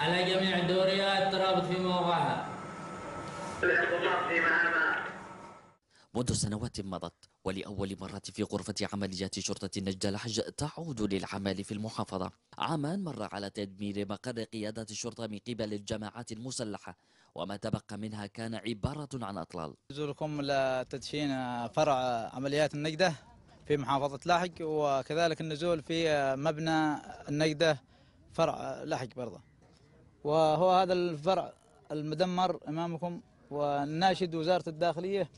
على جميع الدوريات ترابط في موقعها منذ سنوات مضت ولأول مرة في غرفة عمليات شرطة نجد الحج تعود للعمل في المحافظة عاما مر على تدمير مقر قيادة الشرطة من قبل الجماعات المسلحة وما تبقى منها كان عبارة عن أطلال نزولكم لتدشين فرع عمليات النجدة في محافظة لاحق وكذلك النزول في مبنى النجدة فرع لاحق برضه وهو هذا الفرع المدمر أمامكم وناشد وزارة الداخلية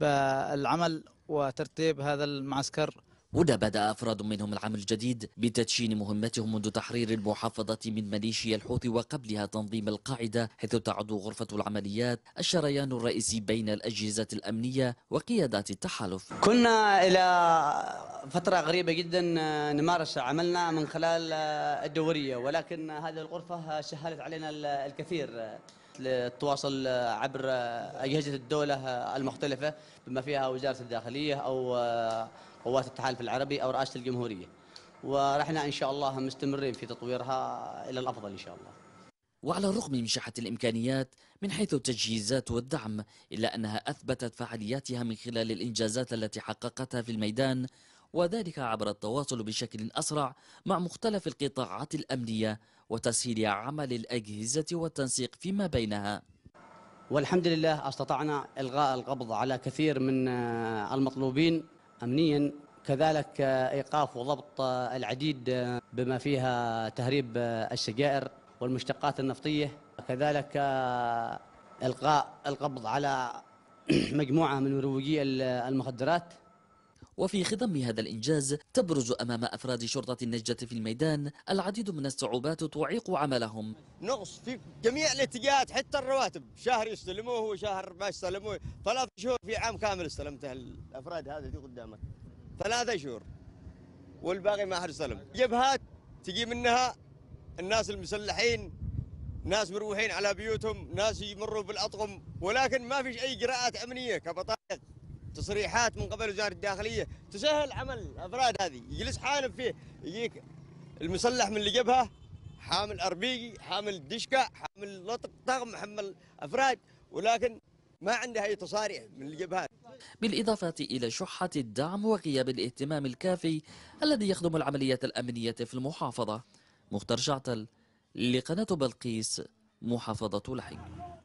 بالعمل وترتيب هذا المعسكر هنا بدأ أفراد منهم العام الجديد بتدشين مهمتهم منذ تحرير المحافظة من ميليشيا الحوثي وقبلها تنظيم القاعدة حيث تعد غرفة العمليات الشريان الرئيسي بين الأجهزة الأمنية وقيادات التحالف كنا إلى فترة غريبة جدا آه، نمارس عملنا من خلال آه، الدورية ولكن هذه الغرفة سهلت آه، علينا الكثير للتواصل عبر أجهزة الدولة المختلفة بما فيها وزارة الداخلية أو قوات التحالف العربي أو رئاسة الجمهورية ورحنا إن شاء الله مستمرين في تطويرها إلى الأفضل إن شاء الله وعلى الرغم من شحة الإمكانيات من حيث التجهيزات والدعم إلا أنها أثبتت فعالياتها من خلال الإنجازات التي حققتها في الميدان وذلك عبر التواصل بشكل أسرع مع مختلف القطاعات الأمنية وتسهيل عمل الأجهزة والتنسيق فيما بينها والحمد لله استطعنا إلغاء القبض على كثير من آه، المطلوبين أمنيا كذلك آه، إيقاف وضبط آه، العديد بما فيها تهريب السجائر والمشتقات النفطية كذلك إلغاء القبض على مجموعة من مروجي المخدرات وفي خضم هذا الإنجاز تبرز أمام أفراد شرطة النجدة في الميدان العديد من الصعوبات تعيق عملهم نقص في جميع الاتجاهات حتى الرواتب شهر يستلموه وشهر ما يستلموه ثلاث شهور في عام كامل استلمته الأفراد هذا دي قدامك ثلاثة شهور والباقي ما حد استلم جبهات تجي منها الناس المسلحين ناس مروحين على بيوتهم ناس يمروا بالأطقم ولكن ما فيش أي إجراءات أمنية كبطائق تصريحات من قبل وزاره الداخليه تسهل عمل الافراد هذه يجلس حالف فيه يجيك المسلح من اللي جبها حامل اربيجي حامل دشكه حامل لطق طغم حمل افراد ولكن ما عندها اي تصاريح من الجبهات بالإضافة إلى شحة الدعم وغياب الاهتمام الكافي الذي يخدم العمليات الأمنية في المحافظة مختار شعتل لقناة بلقيس محافظة لحي